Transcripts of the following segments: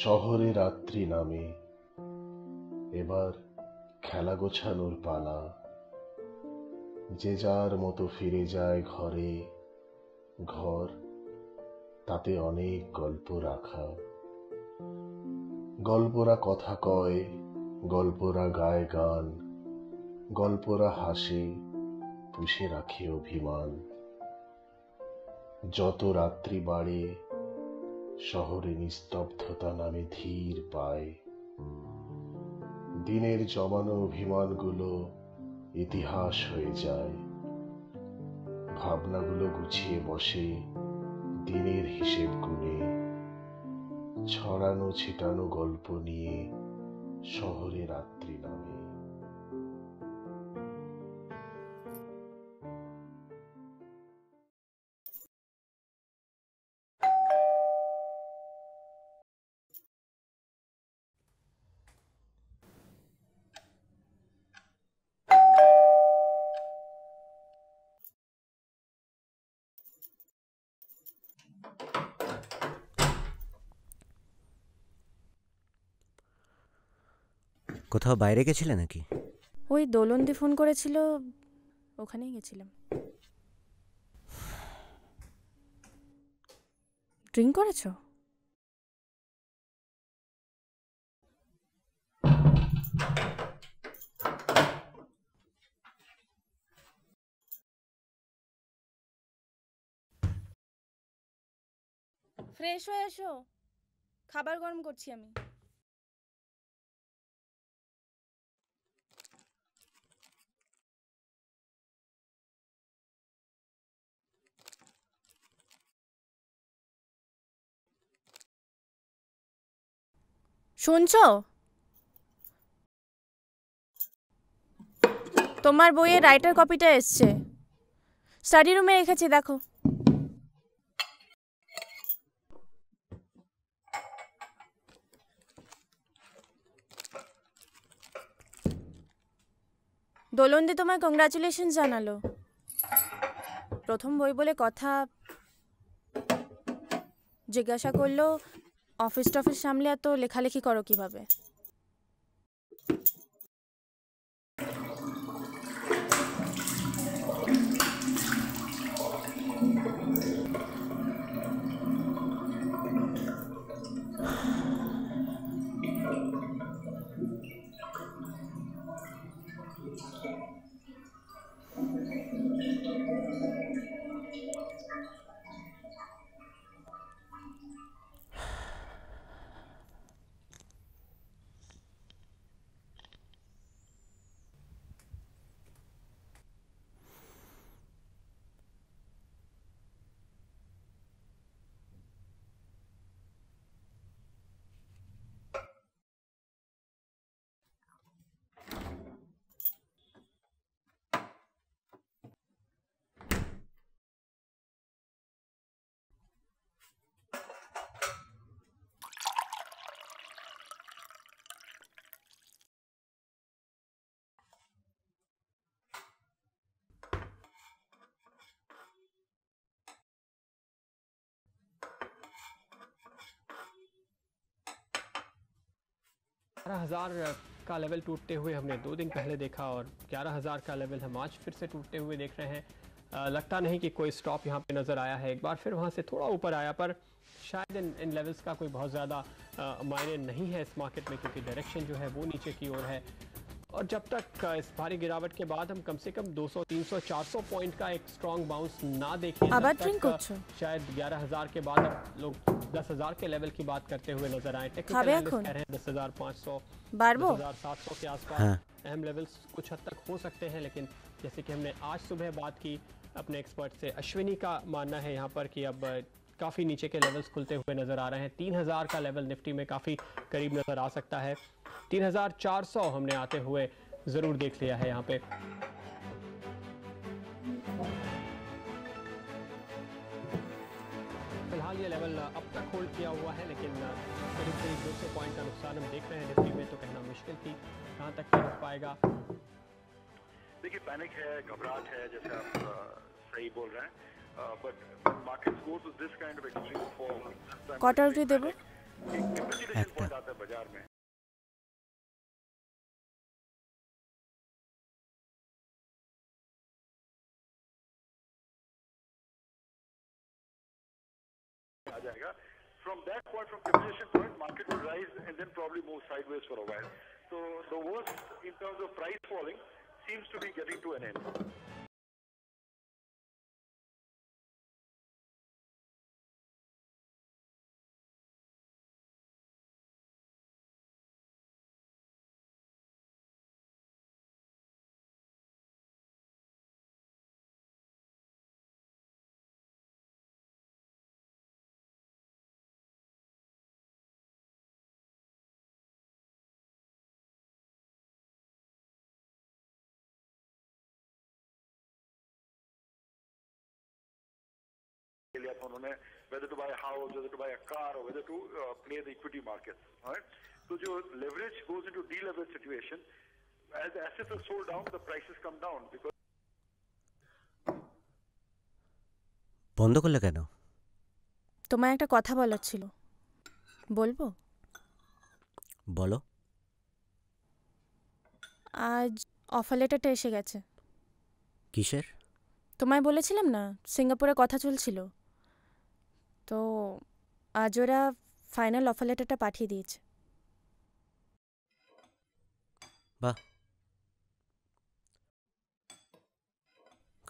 শহরে রাত্রি নামে এবার খেলা গোছানোর পালা যে যার মতো ফিরে যায় ঘরে ঘর তাতে অনেক গল্প রাখা গল্পরা কথা কয় গল্পরা গায় গান গল্পরা হাসে পুষে রাখে অভিমান যত রাত্রি বাড়ে শহরে নিস্তব্ধতা নামে ধীর পায় দিনের জমানো অভিমানগুলো ইতিহাস হয়ে যায় ভাবনাগুলো গুছিয়ে বসে দিনের হিসেব গুনে ছড়ানো ছিটানো গল্প নিয়ে শহরে রাত্রি নামে কোথাও বাইরে গেছিলে নাকি ওই দোলনদি ফোন করেছিল ওখানেই গেছিলাম ড্রিঙ্ক করেছো ফ্রেশ হয়ে এসো খাবার গরম করছি আমি শুনছ তোমার বইয়ে রাইটার কপিটা এসছে স্টাডি রুমে রেখেছি দেখো দোলন্দি তোমায় কংগ্রাচুলেশন জানালো প্রথম বই বলে কথা জিজ্ঞাসা করলো অফিস টফিস সামলে এত লেখালেখি করো কিভাবে ग्यारह हज़ार का लेवल टूटते हुए हमने दो दिन पहले देखा और ग्यारह हज़ार का लेवल हम आज फिर से टूटते हुए देख रहे हैं लगता नहीं कि कोई स्टॉप यहाँ पे नज़र आया है एक बार फिर वहाँ से थोड़ा ऊपर आया पर शायद इन इन लेवल्स का कोई बहुत ज़्यादा मायने नहीं है इस मार्केट में क्योंकि डायरेक्शन जो है वो नीचे की ओर है और जब तक इस भारी गिरावट के बाद हम कम से कम 200, 300, 400 पॉइंट का एक स्ट्रॉन्ग बाउंस ना देखें शायद 11,000 के बाद लोग 10,000 के लेवल की बात करते हुए नजर आए टेक्निकल दस हजार पाँच सौ हजार सात सौ के आसपास पास हाँ। अहम लेवल्स कुछ हद तक हो सकते हैं लेकिन जैसे कि हमने आज सुबह बात की अपने एक्सपर्ट से अश्विनी का मानना है यहाँ पर की अब काफ़ी नीचे के लेवल्स खुलते हुए नज़र आ रहे हैं 3000 का लेवल निफ्टी में काफ़ी करीब नज़र आ सकता है 3400 हमने आते हुए ज़रूर देख लिया है यहाँ पे फिलहाल ये लेवल अब तक होल्ड किया हुआ है लेकिन करीब करीब दो सौ पॉइंट का नुकसान हम देख रहे हैं निफ्टी में तो कहना मुश्किल थी कहाँ तक पहुंच पाएगा देखिए पैनिक है घबराहट है जैसे आप सही बोल रहे हैं কটাউটি দেব একটা आ जाएगा from that point, from capitulation point, market will rise and then probably move sideways for a while. So the worst in terms of price falling seems to be getting to an end. that उन्होंने whether to buy a house, whether to buy a car, or whether to uh, play the equity markets. All right. So your leverage goes into deleverage situation. As the assets are sold down, the prices come down because. বন্ধ করলে কেন তোমায় একটা কথা বলার ছিল বলবো বলো আজ অফার লেটারটা এসে গেছে কিসের তোমায় বলেছিলাম না সিঙ্গাপুরে কথা চলছিল তো আজ ওরা ফাইনাল অফার লেটারটা পাঠিয়ে দিয়েছে বাহ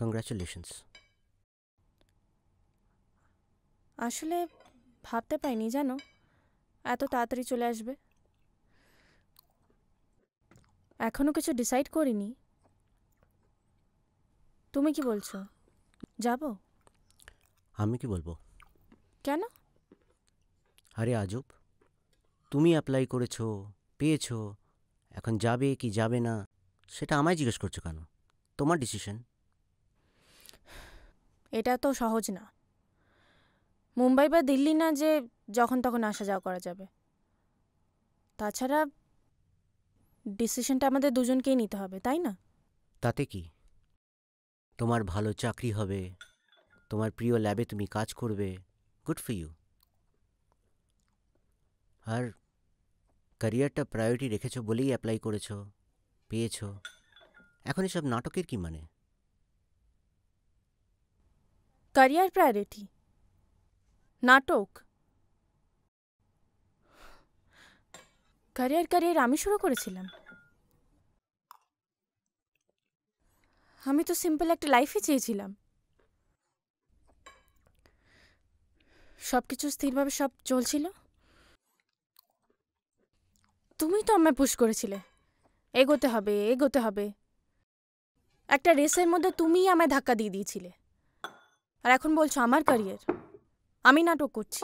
কংগ্রাচুলেশনস আসলে ভাবতে পাইনি জানো এত তাড়াতাড়ি চলে আসবে এখনও কিছু ডিসাইড করিনি তুমি কি বলছো যাব আমি কি বলবো কেন আরে আজব তুমি অ্যাপ্লাই করেছ পেয়েছো এখন যাবে কি যাবে না সেটা আমায় জিজ্ঞেস করছো কেন তোমার ডিসিশন এটা তো সহজ না মুম্বাই বা দিল্লি না যে যখন তখন আসা যাওয়া করা যাবে তাছাড়া ডিসিশনটা আমাদের দুজনকেই নিতে হবে তাই না তাতে কি তোমার ভালো চাকরি হবে তোমার প্রিয় ল্যাবে তুমি কাজ করবে গুড ফর ইউ আর ক্যারিয়ারটা প্রায়োরিটি রেখেছো বলেই অ্যাপ্লাই করেছ পেয়েছো এখন এসব নাটকের কি মানে ক্যারিয়ার প্রায়োরিটি নাটক ক্যারিয়ার ক্যারিয়ার আমি শুরু করেছিলাম আমি তো সিম্পল একটা লাইফই চেয়েছিলাম সব কিছু স্থিরভাবে সব চলছিল তুমি তো আমায় পুশ করেছিলে এগোতে হবে এগোতে হবে একটা রেসের মধ্যে তুমিই আমায় ধাক্কা দিয়ে দিয়েছিলে আর এখন বলছো আমার ক্যারিয়ার আমি নাটক করছি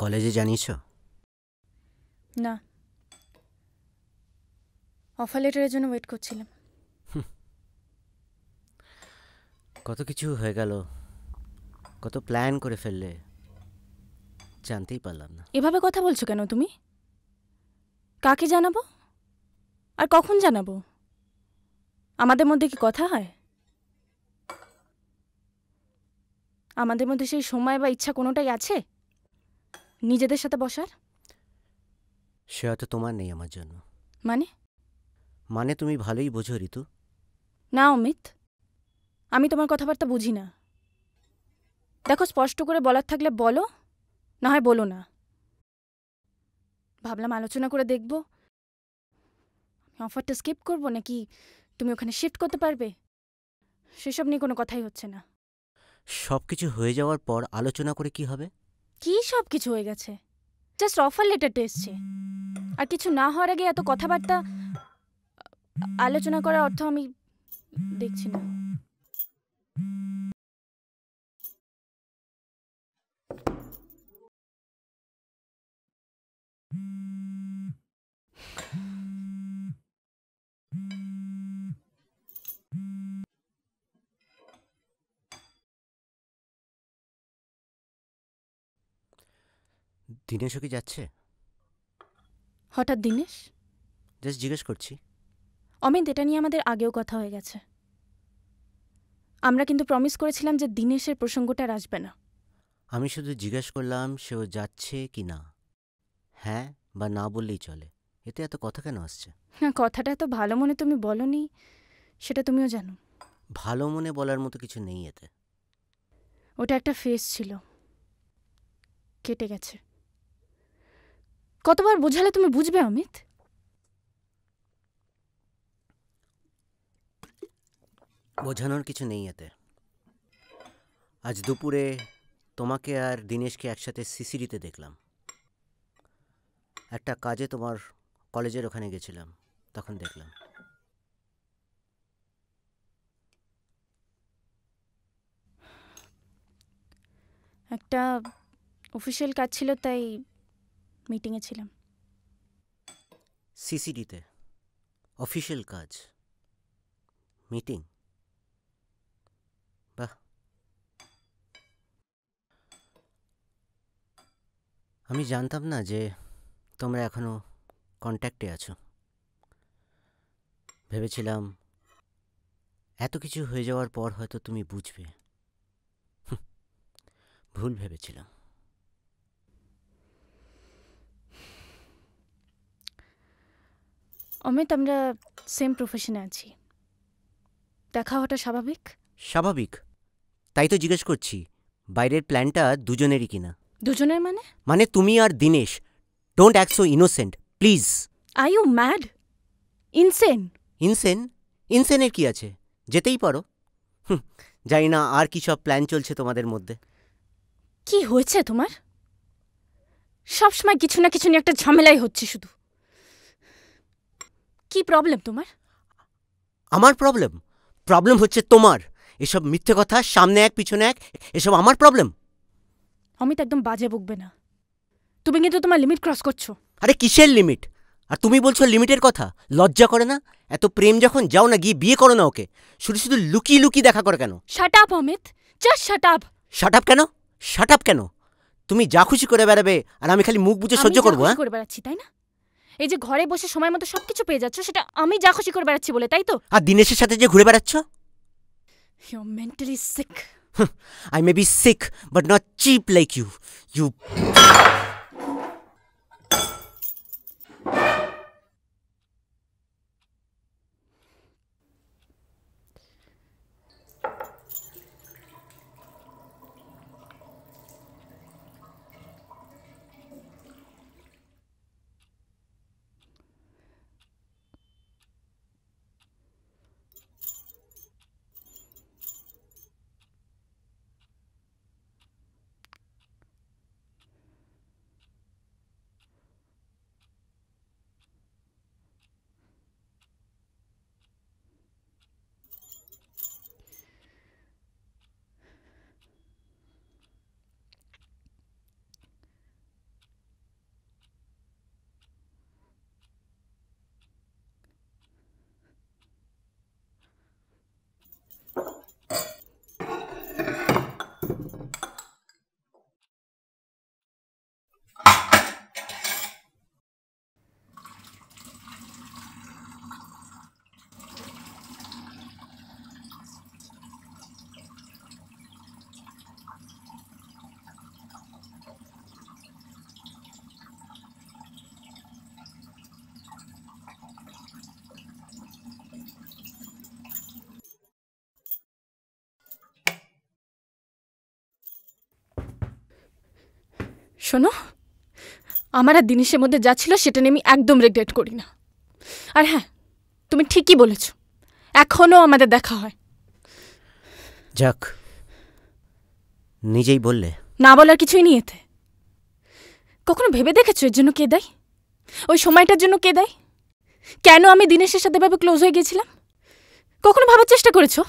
কলেজে জানিয়েছ না অফার লেটারের জন্য ওয়েট করছিলাম কত কিছু হয়ে গেল কত প্ল্যান করে ফেললে জানতেই পারলাম না এভাবে কথা বলছো কেন তুমি কাকে জানাবো আর কখন জানাবো আমাদের মধ্যে কি কথা হয় আমাদের মধ্যে সেই সময় বা ইচ্ছা কোনোটাই আছে নিজেদের সাথে বসার সে হয়তো তোমার নেই আমার জন্য মানে মানে তুমি ভালোই বোঝো ঋতু না অমিত আমি তোমার কথাবার্তা বুঝি না দেখো স্পষ্ট করে বলার থাকলে বলো না হয় বলো না ভাবলাম আলোচনা করে দেখব অফারটা স্কিপ করব নাকি তুমি ওখানে শিফট করতে পারবে সেসব নিয়ে কোনো কথাই হচ্ছে না সব কিছু হয়ে যাওয়ার পর আলোচনা করে কি হবে কি সব কিছু হয়ে গেছে জাস্ট অফার লেটারটা এসছে আর কিছু না হওয়ার আগে এত কথাবার্তা আলোচনা করার অর্থ আমি দেখছি না দিনেশও কি যাচ্ছে হঠাৎ দিনেশ জাস্ট জিজ্ঞেস করছি অমিত এটা নিয়ে আমাদের আগেও কথা হয়ে গেছে আমরা কিন্তু প্রমিস করেছিলাম যে দিনেশের প্রসঙ্গটা আর আসবে না আমি শুধু জিজ্ঞেস করলাম সেও যাচ্ছে কি না হ্যাঁ বা না বললেই চলে এতে এত কথা কেন আসছে হ্যাঁ কথাটা এত ভালো মনে তুমি বলনি সেটা তুমিও জানো ভালো মনে বলার মতো কিছু নেই এতে ওটা একটা ফেস ছিল কেটে গেছে কতবার বোঝালে তুমি বুঝবে অমিত বোঝানোর কিছু নেই এতে আজ দুপুরে তোমাকে আর দীনেশকে একসাথে সিসিডিতে দেখলাম একটা কাজে তোমার কলেজের ওখানে গেছিলাম তখন দেখলাম একটা অফিসিয়াল কাজ ছিল তাই মিটিংয়ে ছিলাম সিসিডিতে অফিসিয়াল কাজ মিটিং বাহ আমি জানতাম না যে তোমরা এখনও কন্ট্যাক্টে আছো ভেবেছিলাম এত কিছু হয়ে যাওয়ার পর হয়তো তুমি বুঝবে ভুল ভেবেছিলাম অমিত আমরা সেম প্রফেশনে আছি দেখা হওয়াটা স্বাভাবিক স্বাভাবিক তাই তো জিজ্ঞেস করছি বাইরের প্ল্যানটা দুজনেরই কিনা দুজনের মানে মানে তুমি আর Dinesh don't act so innocent please I you mad insane insane ইনসেনের কি আছে যেতেই পারো জানি না আর কি সব প্ল্যান চলছে তোমাদের মধ্যে কি হয়েছে তোমার সবসময় কিছু না কিছু নিয়ে একটা ঝামেলাই হচ্ছে শুধু কি প্রবলেম তোমার আমার প্রবলেম প্রবলেম হচ্ছে তোমার এসব মিথ্যে কথা সামনে এক পিছনে এক এসব আমার প্রবলেম অমিত একদম বাজে বকবে না তুমি কিন্তু তোমার লিমিট ক্রস করছো আরে কিসের লিমিট আর তুমি বলছো লিমিটের কথা লজ্জা করে না এত প্রেম যখন যাও না গিয়ে বিয়ে করো না ওকে শুধু শুধু লুকিয়ে লুকিয়ে দেখা করে কেন shut up Amit just shut up shut up কেন শাট আপ কেন তুমি যা খুশি করে বেড়াবে আর আমি খালি মুখ বুঝে সহ্য করবো হ্যাঁ করে বেড়াচ্ছি তাই না এই যে ঘরে বসে সময় মতো সবকিছু পেয়ে যাচ্ছ সেটা আমি যা খুশি করে বেড়াচ্ছি বলে তাই তো আর দিনেশের সাথে যে ঘুরে বেড়াচ্ছ you mentally sick I may be sick but not cheap like you you শোনো আমার আর দিনেশের মধ্যে যা ছিল সেটা নিয়ে আমি একদম রেগ্রেট করি না আর হ্যাঁ তুমি ঠিকই বলেছ এখনও আমাদের দেখা হয় যাক নিজেই বললে না বলার কিছুই নিয়ে এতে কখনো ভেবে দেখেছো এর জন্য কে দেয় ওই সময়টার জন্য কে দেয় কেন আমি দিনেশের সাথে ভাবে ক্লোজ হয়ে গেছিলাম কখনো ভাবার চেষ্টা করেছো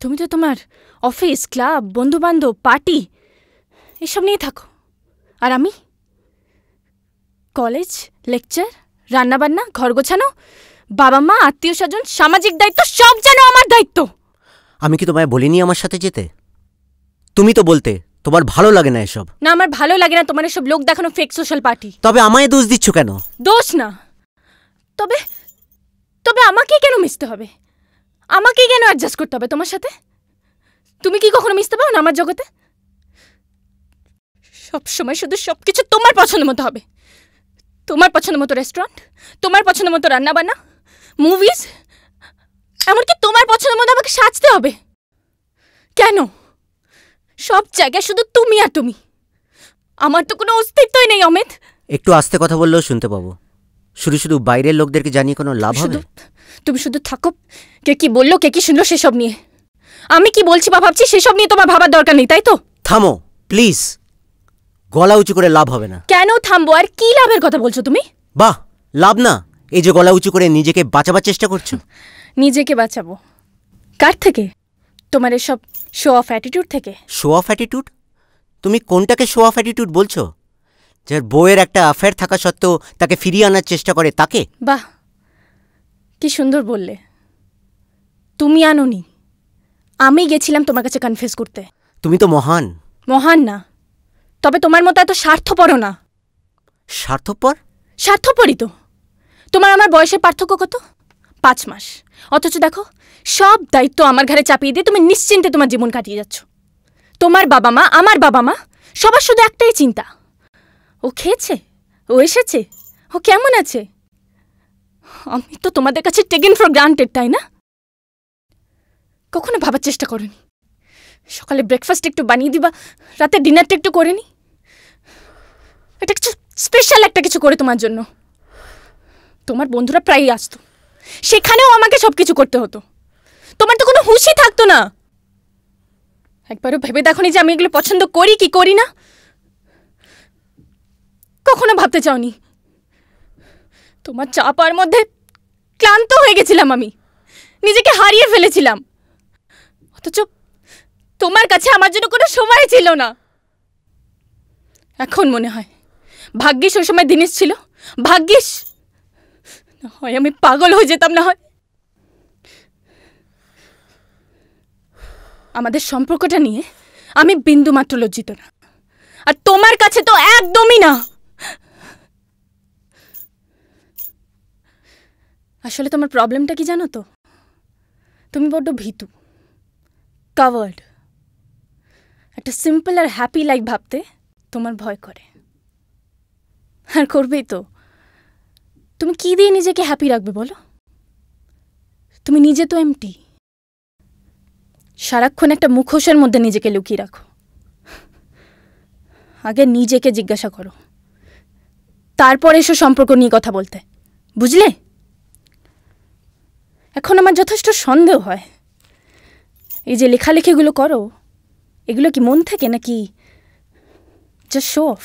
তুমি তো তোমার অফিস ক্লাব বন্ধুবান্ধব পার্টি এসব নিয়ে থাকো আর আমি কলেজ লেকচার রান্নাবান্না ঘর গোছানো বাবা মা আত্মীয় স্বজন সামাজিক দায়িত্ব সব যেন আমার দায়িত্ব আমি কি তোমায় বলিনি আমার সাথে যেতে তুমি তো বলতে তোমার ভালো লাগে না এসব না আমার ভালো লাগে না তোমার এসব লোক দেখানো ফেক সোশ্যাল পার্টি তবে আমায় দোষ দিচ্ছ কেন দোষ না তবে তবে আমাকে কেন মিশতে হবে আমাকে কেন অ্যাডজাস্ট করতে হবে তোমার সাথে তুমি কি কখনো মিশতে পারো না আমার জগতে সব সময় শুধু সব কিছু তোমার পছন্দ মতো হবে তোমার পছন্দ মতো রেস্টুরেন্ট তোমার পছন্দ মতো রান্নাবান্না মুভিজ এমনকি তোমার পছন্দ মতো আমাকে সাজতে হবে কেন সব জায়গায় শুধু তুমি আর তুমি আমার তো কোনো অস্তিত্বই নেই অমিত একটু আস্তে কথা বললেও শুনতে পাবো শুধু শুধু বাইরের লোকদেরকে জানিয়ে কোনো লাভ হবে তুমি শুধু থাকো কে কি বললো কে কি শুনলো সেসব নিয়ে আমি কি বলছি বা ভাবছি সেসব নিয়ে তোমার ভাবার দরকার নেই তাই তো থামো প্লিজ গলা উঁচু করে লাভ হবে না কেন থামবো আর কি লাভের কথা বলছো তুমি বাহ লাভ না এই যে গলা উঁচু করে নিজেকে বাঁচাবার চেষ্টা করছো নিজেকে বাঁচাবো কার থেকে তোমার এসব শো অফ অ্যাটিটিউড থেকে শো অফ অ্যাটিটিউড তুমি কোনটাকে শো অফ অ্যাটিটিউড বলছো যার বউয়ের একটা অ্যাফেয়ার থাকা সত্ত্বেও তাকে ফিরিয়ে আনার চেষ্টা করে তাকে বাহ কি সুন্দর বললে তুমি আনোনি আমি গেছিলাম তোমার কাছে কনফেস করতে তুমি তো মহান মহান না তবে তোমার মতো এত স্বার্থপরও না স্বার্থপর স্বার্থপরই তো তোমার আমার বয়সের পার্থক্য কত পাঁচ মাস অথচ দেখো সব দায়িত্ব আমার ঘরে চাপিয়ে দিয়ে তুমি নিশ্চিন্তে তোমার জীবন কাটিয়ে যাচ্ছ তোমার বাবা মা আমার বাবা মা সবার শুধু একটাই চিন্তা ও খেয়েছে ও এসেছে ও কেমন আছে আমি তো তোমাদের কাছে টেকেন ফর গ্রান্টেড তাই না কখনো ভাবার চেষ্টা করেনি সকালে ব্রেকফাস্ট একটু বানিয়ে দিবা রাতে ডিনারটা একটু করে নিই এটা কিছু স্পেশাল একটা কিছু করে তোমার জন্য তোমার বন্ধুরা প্রায়ই আসতো সেখানেও আমাকে সব কিছু করতে হতো তোমার তো কোনো হুঁশি থাকতো না একবারও ভেবে দেখোনি যে আমি এগুলো পছন্দ করি কি করি না কখনো ভাবতে চাওনি তোমার চাপার মধ্যে ক্লান্ত হয়ে গেছিলাম আমি নিজেকে হারিয়ে ফেলেছিলাম অথচ তোমার কাছে আমার জন্য কোনো সময় ছিল না এখন মনে হয় ভাগ্যিস ওই সময় দিনেশ ছিল ভাগ্যিস না হয় আমি পাগল হয়ে যেতাম না হয় আমাদের সম্পর্কটা নিয়ে আমি বিন্দুমাত্র লজ্জিত না আর তোমার কাছে তো একদমই না আসলে তোমার প্রবলেমটা কি জানো তো তুমি বড্ড ভীতু কাভার্ড একটা সিম্পল আর হ্যাপি লাইফ ভাবতে তোমার ভয় করে আর করবেই তো তুমি কি দিয়ে নিজেকে হ্যাপি রাখবে বলো তুমি নিজে তো এমটি সারাক্ষণ একটা মুখোশের মধ্যে নিজেকে লুকিয়ে রাখো আগে নিজেকে জিজ্ঞাসা করো তারপর এসো সম্পর্ক নিয়ে কথা বলতে বুঝলে এখন আমার যথেষ্ট সন্দেহ হয় এই যে লেখালেখিগুলো করো এগুলো কি মন থেকে নাকি জাস্ট শো অফ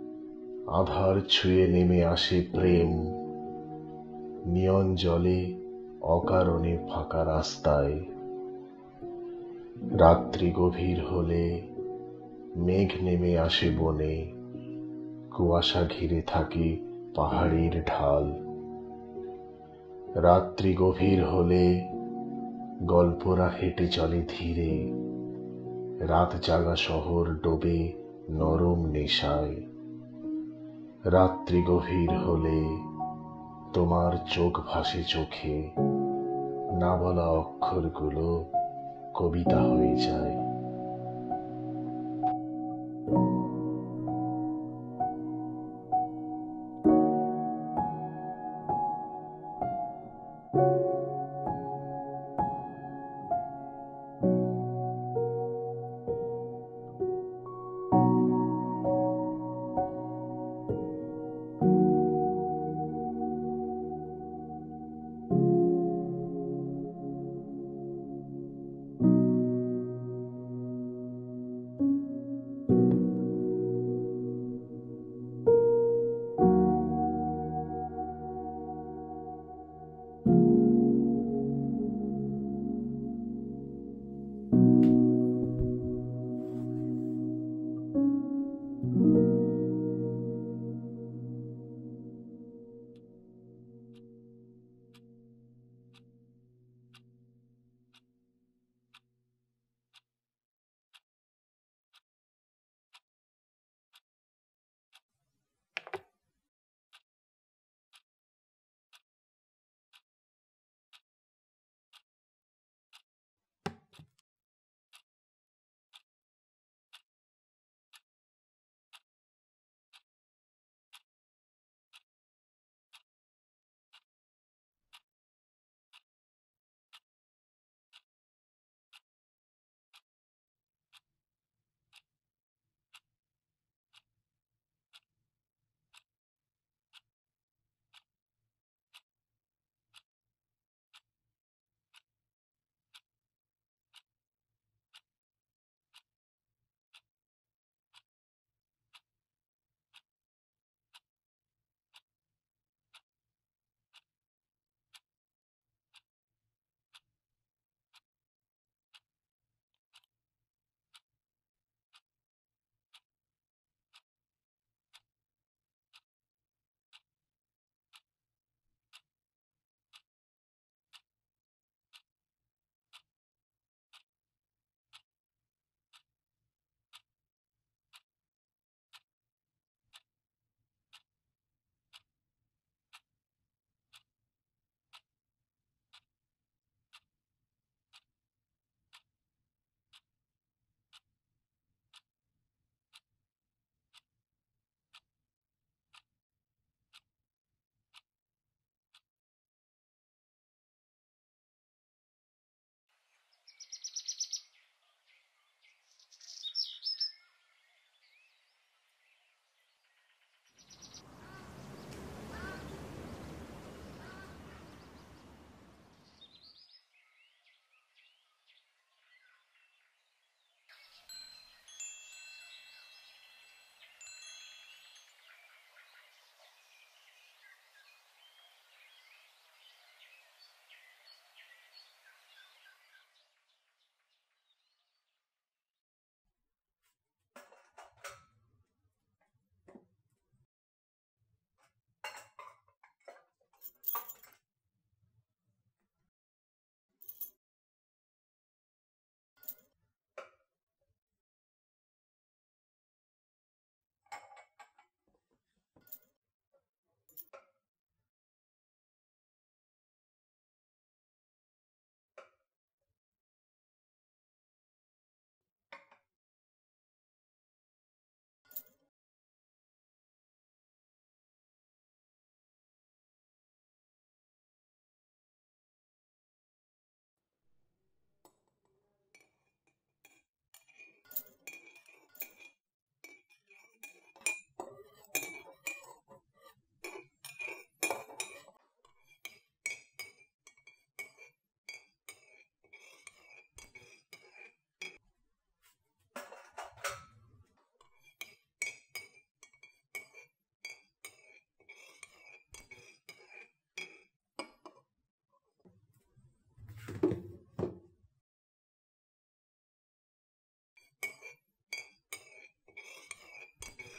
আধার ছুঁয়ে নেমে আসে প্রেম নিয়ন জলে অকারণে ফাঁকা রাস্তায় রাত্রি গভীর হলে মেঘ নেমে আসে বনে কুয়াশা ঘিরে থাকে পাহাড়ের ঢাল রাত্রি গভীর হলে গল্পরা হেঁটে চলে ধীরে রাত জাগা শহর ডোবে নরম নেশায় রাত্রি গভীর হলে তোমার চোখ ভাসে চোখে না বলা অক্ষরগুলো কবিতা হয়ে যায়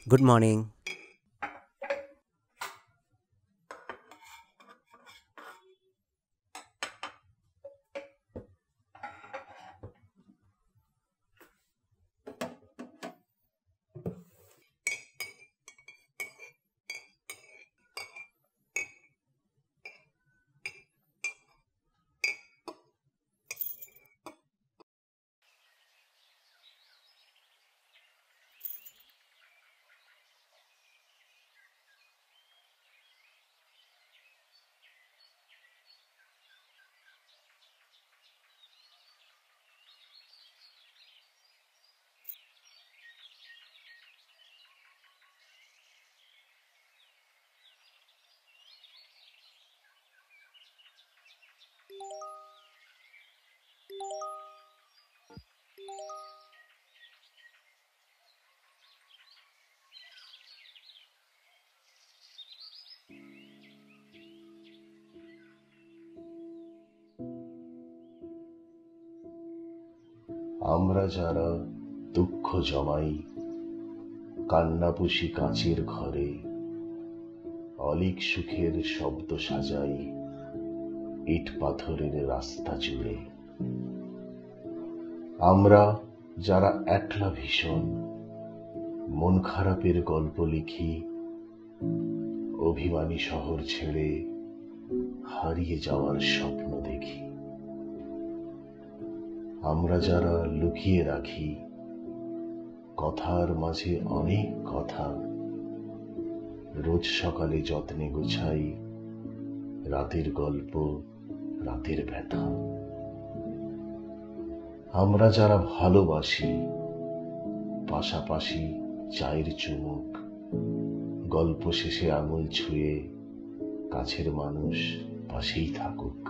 Good morning. আমরা যারা দুঃখ জমাই কান্না পুষি কাঁচের ঘরে অলিক সুখের শব্দ সাজাই ইট পাথরের রাস্তা জুড়ে আমরা যারা একলা ভীষণ মন খারাপের গল্প লিখি অভিমানী শহর ছেড়ে হারিয়ে যাওয়ার স্বপ্ন দেখি আমরা যারা লুকিয়ে রাখি কথার মাঝে অনেক কথা রোজ সকালে যত্নে গুছাই রাতের গল্প রাতের ব্যথা আমরা যারা ভালোবাসি পাশাপাশি চায়ের চুমুক গল্প শেষে আঙুল ছুঁয়ে কাছের মানুষ পাশেই থাকুক